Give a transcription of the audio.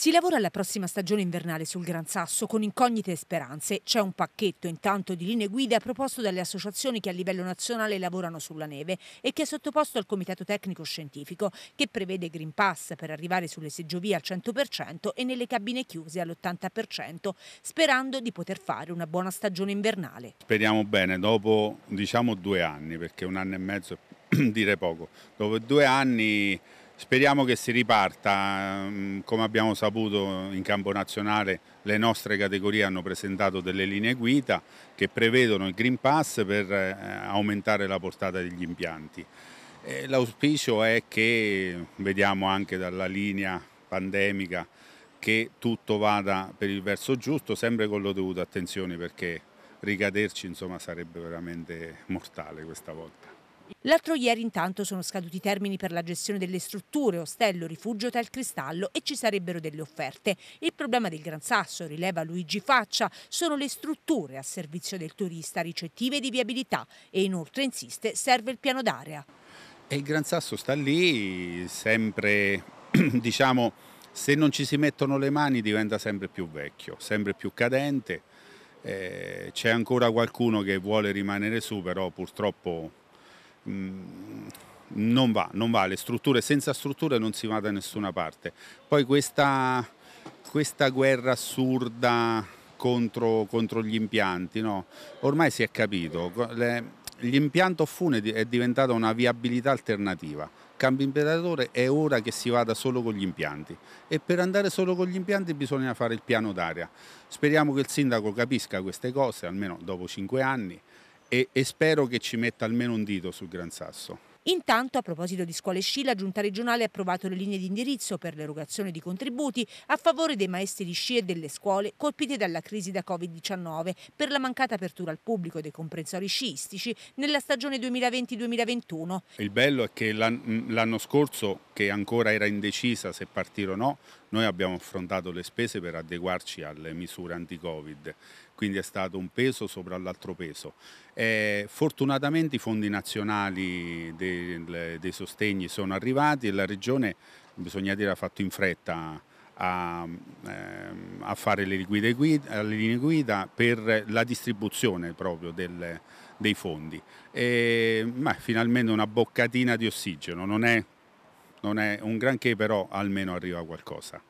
Si lavora alla prossima stagione invernale sul Gran Sasso con incognite e speranze. C'è un pacchetto intanto di linee guida proposto dalle associazioni che a livello nazionale lavorano sulla neve e che è sottoposto al Comitato Tecnico Scientifico che prevede Green Pass per arrivare sulle seggiovie al 100% e nelle cabine chiuse all'80% sperando di poter fare una buona stagione invernale. Speriamo bene dopo diciamo due anni perché un anno e mezzo è dire poco. Dopo due anni Speriamo che si riparta, mm, come abbiamo saputo in campo nazionale le nostre categorie hanno presentato delle linee guida che prevedono il Green Pass per eh, aumentare la portata degli impianti. Eh, l'auspicio è che, vediamo anche dalla linea pandemica, che tutto vada per il verso giusto, sempre con lo dovuto attenzione perché ricaderci insomma, sarebbe veramente mortale questa volta. L'altro ieri intanto sono scaduti i termini per la gestione delle strutture, ostello, rifugio, hotel cristallo e ci sarebbero delle offerte. Il problema del Gran Sasso, rileva Luigi Faccia, sono le strutture a servizio del turista ricettive di viabilità e inoltre insiste serve il piano d'area. E il Gran Sasso sta lì, sempre diciamo se non ci si mettono le mani diventa sempre più vecchio, sempre più cadente. Eh, c'è ancora qualcuno che vuole rimanere su, però purtroppo Mm, non va, non va, le strutture senza strutture non si va da nessuna parte. Poi questa, questa guerra assurda contro, contro gli impianti, no? ormai si è capito, le, l'impianto fune è diventata una viabilità alternativa. Cambio imperatore è ora che si vada solo con gli impianti e per andare solo con gli impianti bisogna fare il piano d'aria. Speriamo che il sindaco capisca queste cose, almeno dopo cinque anni, e, e spero che ci metta almeno un dito sul Gran Sasso. Intanto, a proposito di scuole sci, la Giunta regionale ha approvato le linee di indirizzo per l'erogazione di contributi a favore dei maestri di sci e delle scuole colpite dalla crisi da Covid-19 per la mancata apertura al pubblico dei comprensori sciistici nella stagione 2020-2021. Il bello è che l'anno scorso, che ancora era indecisa se partire o no, noi abbiamo affrontato le spese per adeguarci alle misure anti-Covid, quindi è stato un peso sopra l'altro peso. E fortunatamente i fondi nazionali dei, dei sostegni sono arrivati e la Regione, bisogna dire, ha fatto in fretta a, ehm, a, fare le, guida, le linee guida per la distribuzione proprio del, dei fondi. E, ma, finalmente una boccatina di ossigeno, non è non è un granché, però almeno arriva qualcosa.